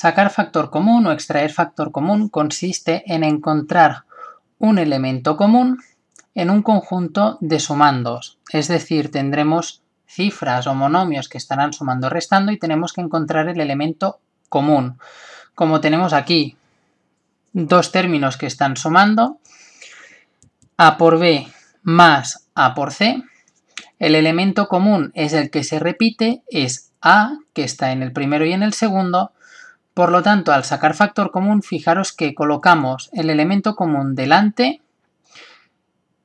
Sacar factor común o extraer factor común consiste en encontrar un elemento común en un conjunto de sumandos, es decir, tendremos cifras o monomios que estarán sumando o restando y tenemos que encontrar el elemento común. Como tenemos aquí dos términos que están sumando, a por b más a por c, el elemento común es el que se repite, es a, que está en el primero y en el segundo, por lo tanto, al sacar factor común, fijaros que colocamos el elemento común delante,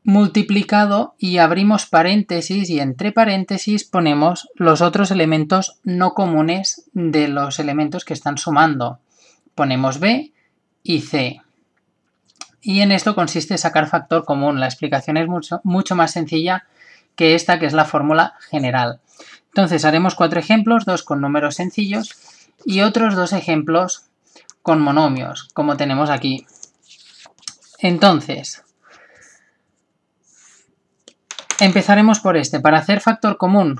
multiplicado y abrimos paréntesis y entre paréntesis ponemos los otros elementos no comunes de los elementos que están sumando. Ponemos B y C. Y en esto consiste sacar factor común. La explicación es mucho, mucho más sencilla que esta que es la fórmula general. Entonces haremos cuatro ejemplos, dos con números sencillos y otros dos ejemplos con monomios, como tenemos aquí. Entonces, empezaremos por este. Para hacer factor común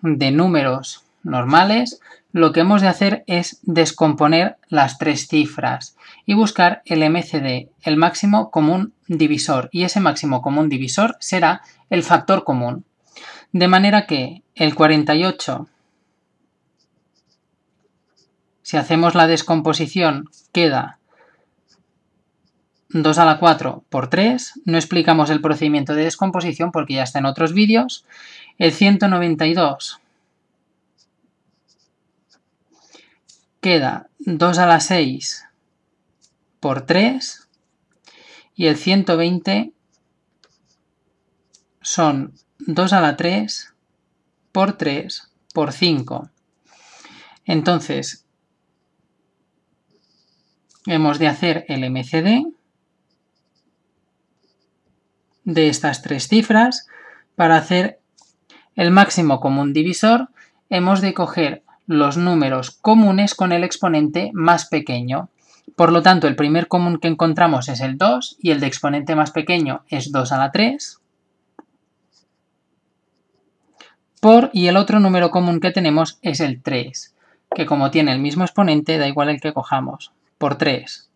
de números normales, lo que hemos de hacer es descomponer las tres cifras y buscar el MCD, el máximo común divisor, y ese máximo común divisor será el factor común. De manera que el 48 si hacemos la descomposición, queda 2 a la 4 por 3. No explicamos el procedimiento de descomposición porque ya está en otros vídeos. El 192 queda 2 a la 6 por 3. Y el 120 son 2 a la 3 por 3 por 5. Entonces, hemos de hacer el MCD de estas tres cifras. Para hacer el máximo común divisor, hemos de coger los números comunes con el exponente más pequeño. Por lo tanto, el primer común que encontramos es el 2 y el de exponente más pequeño es 2 a la 3. Por y el otro número común que tenemos es el 3, que como tiene el mismo exponente, da igual el que cojamos por 3.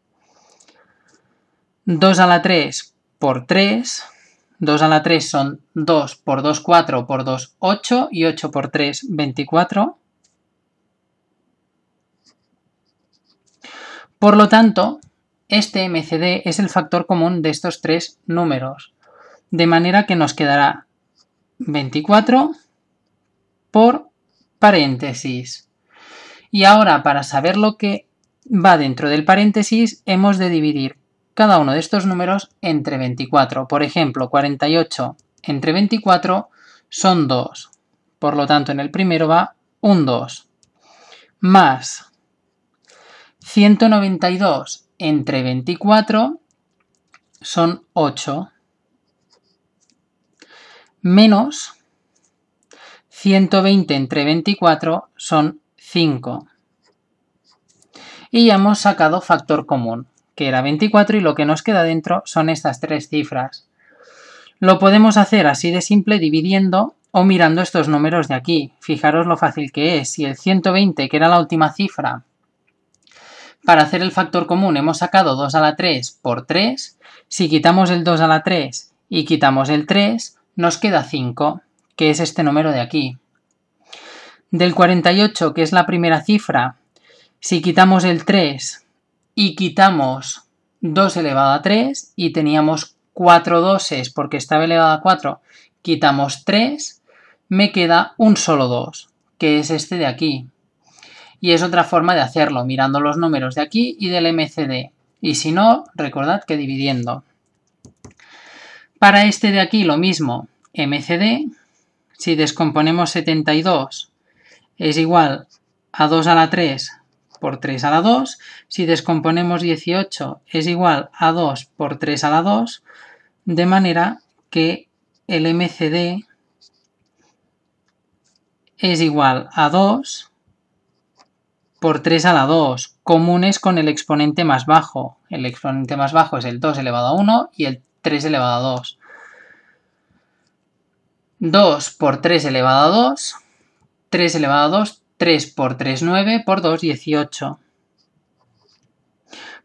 2 a la 3 por 3. 2 a la 3 son 2 por 2, 4 por 2, 8 y 8 por 3, 24. Por lo tanto, este MCD es el factor común de estos tres números, de manera que nos quedará 24 por paréntesis. Y ahora, para saber lo que va dentro del paréntesis, hemos de dividir cada uno de estos números entre 24. Por ejemplo, 48 entre 24 son 2. Por lo tanto, en el primero va un 2. Más 192 entre 24 son 8. Menos 120 entre 24 son 5. Y hemos sacado factor común, que era 24 y lo que nos queda dentro son estas tres cifras. Lo podemos hacer así de simple dividiendo o mirando estos números de aquí. Fijaros lo fácil que es. Si el 120, que era la última cifra, para hacer el factor común hemos sacado 2 a la 3 por 3, si quitamos el 2 a la 3 y quitamos el 3, nos queda 5, que es este número de aquí. Del 48, que es la primera cifra, si quitamos el 3 y quitamos 2 elevado a 3 y teníamos 4 doses porque estaba elevado a 4, quitamos 3, me queda un solo 2, que es este de aquí. Y es otra forma de hacerlo, mirando los números de aquí y del MCD. Y si no, recordad que dividiendo. Para este de aquí lo mismo, MCD, si descomponemos 72 es igual a 2 a la 3 por 3 a la 2. Si descomponemos 18 es igual a 2 por 3 a la 2, de manera que el MCD es igual a 2 por 3 a la 2, comunes con el exponente más bajo. El exponente más bajo es el 2 elevado a 1 y el 3 elevado a 2. 2 por 3 elevado a 2, 3 elevado a 2, 3 por 3, 9 por 2, 18.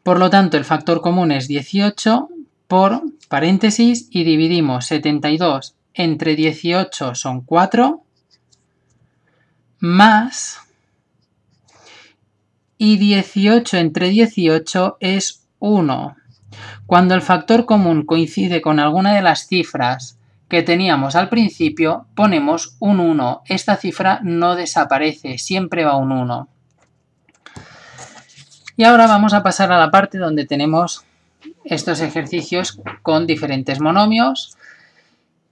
Por lo tanto, el factor común es 18 por paréntesis y dividimos 72 entre 18 son 4 más y 18 entre 18 es 1. Cuando el factor común coincide con alguna de las cifras que teníamos al principio, ponemos un 1. Esta cifra no desaparece, siempre va un 1. Y ahora vamos a pasar a la parte donde tenemos estos ejercicios con diferentes monomios.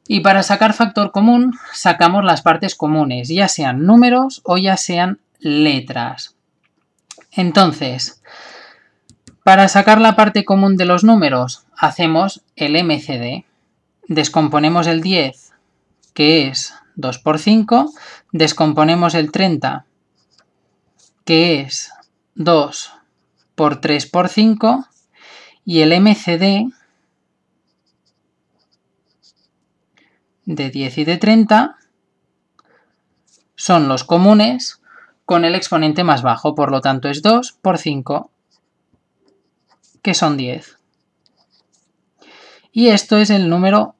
Y para sacar factor común, sacamos las partes comunes, ya sean números o ya sean letras. Entonces, para sacar la parte común de los números, hacemos el MCD descomponemos el 10, que es 2 por 5, descomponemos el 30, que es 2 por 3 por 5, y el MCD de 10 y de 30 son los comunes con el exponente más bajo, por lo tanto es 2 por 5, que son 10. Y esto es el número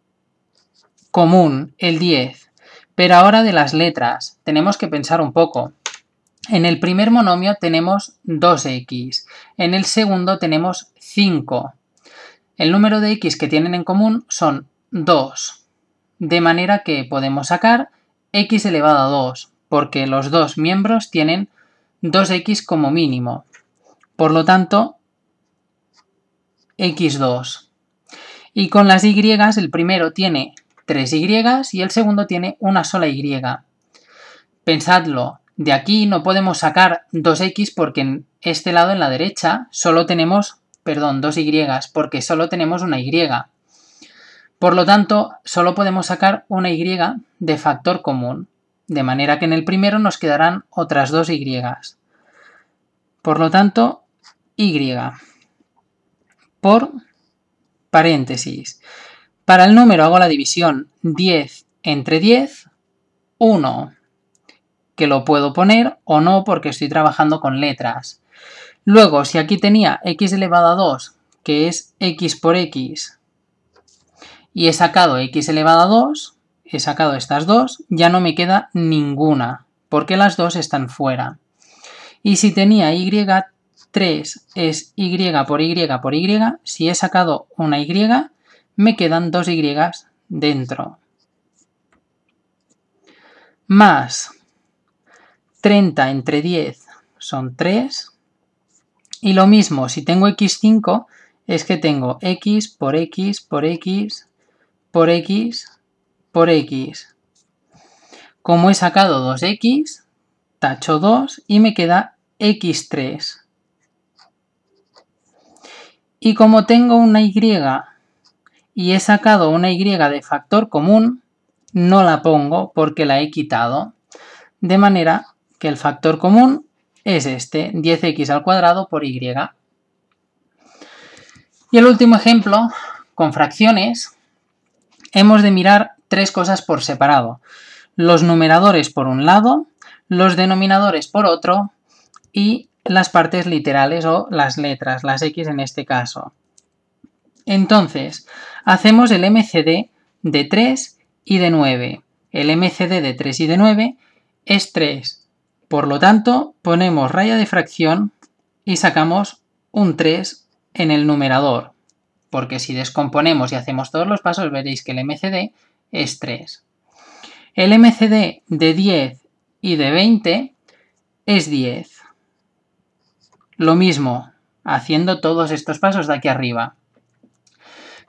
común, el 10. Pero ahora de las letras, tenemos que pensar un poco. En el primer monomio tenemos 2x, en el segundo tenemos 5. El número de x que tienen en común son 2, de manera que podemos sacar x elevado a 2, porque los dos miembros tienen 2x como mínimo. Por lo tanto, x2. Y con las y, el primero tiene tres Y y el segundo tiene una sola Y. Pensadlo, de aquí no podemos sacar 2X porque en este lado, en la derecha, solo tenemos, perdón, 2Y, porque solo tenemos una Y. Por lo tanto, solo podemos sacar una Y de factor común, de manera que en el primero nos quedarán otras dos Y. Por lo tanto, Y por paréntesis. Para el número hago la división 10 entre 10, 1, que lo puedo poner o no porque estoy trabajando con letras. Luego, si aquí tenía x elevado a 2, que es x por x, y he sacado x elevado a 2, he sacado estas dos, ya no me queda ninguna, porque las dos están fuera. Y si tenía y, 3 es y por y por y, si he sacado una y, me quedan dos Y dentro. Más 30 entre 10 son 3. Y lo mismo, si tengo x5, es que tengo x por x por x por x por x. Como he sacado 2x, tacho 2 y me queda x3. Y como tengo una y y he sacado una y de factor común, no la pongo porque la he quitado. De manera que el factor común es este, 10x al cuadrado por y. Y el último ejemplo, con fracciones, hemos de mirar tres cosas por separado. Los numeradores por un lado, los denominadores por otro y las partes literales o las letras, las x en este caso. Entonces, hacemos el MCD de 3 y de 9. El MCD de 3 y de 9 es 3. Por lo tanto, ponemos raya de fracción y sacamos un 3 en el numerador. Porque si descomponemos y hacemos todos los pasos, veréis que el MCD es 3. El MCD de 10 y de 20 es 10. Lo mismo, haciendo todos estos pasos de aquí arriba.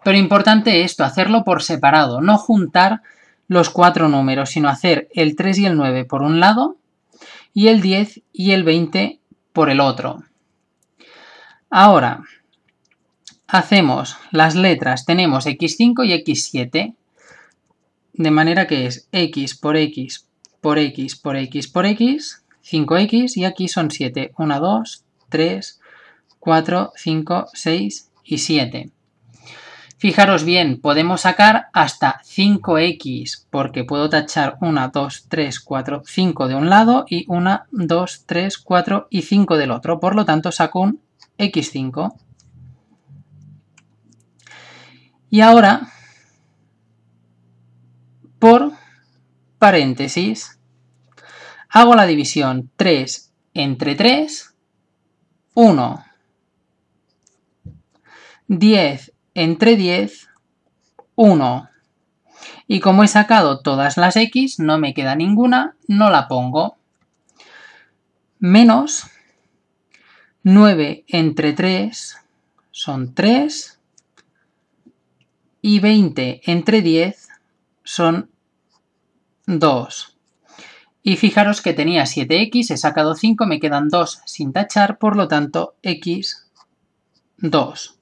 Pero importante esto, hacerlo por separado, no juntar los cuatro números, sino hacer el 3 y el 9 por un lado y el 10 y el 20 por el otro. Ahora, hacemos las letras, tenemos x5 y x7, de manera que es x por x por x por x por x, 5x y aquí son 7, 1, 2, 3, 4, 5, 6 y 7. Fijaros bien, podemos sacar hasta 5x, porque puedo tachar 1, 2, 3, 4, 5 de un lado y 1, 2, 3, 4 y 5 del otro. Por lo tanto, saco un x5. Y ahora, por paréntesis, hago la división 3 entre 3, 1. 10 entre 10, 1. Y como he sacado todas las x, no me queda ninguna, no la pongo. Menos 9 entre 3 son 3 y 20 entre 10 son 2. Y fijaros que tenía 7x, he sacado 5, me quedan 2 sin tachar, por lo tanto x 2.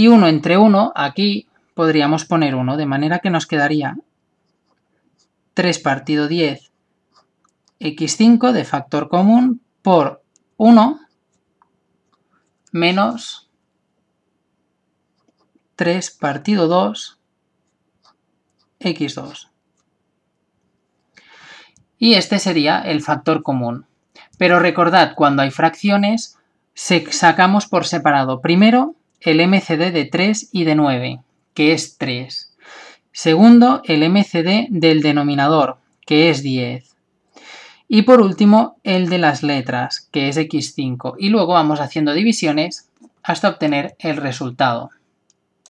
Y 1 entre 1, aquí podríamos poner 1, de manera que nos quedaría 3 partido 10 x5 de factor común por 1 menos 3 partido 2 x2. Y este sería el factor común. Pero recordad, cuando hay fracciones, sacamos por separado primero el MCD de 3 y de 9, que es 3. Segundo, el MCD del denominador, que es 10. Y por último, el de las letras, que es x5. Y luego vamos haciendo divisiones hasta obtener el resultado.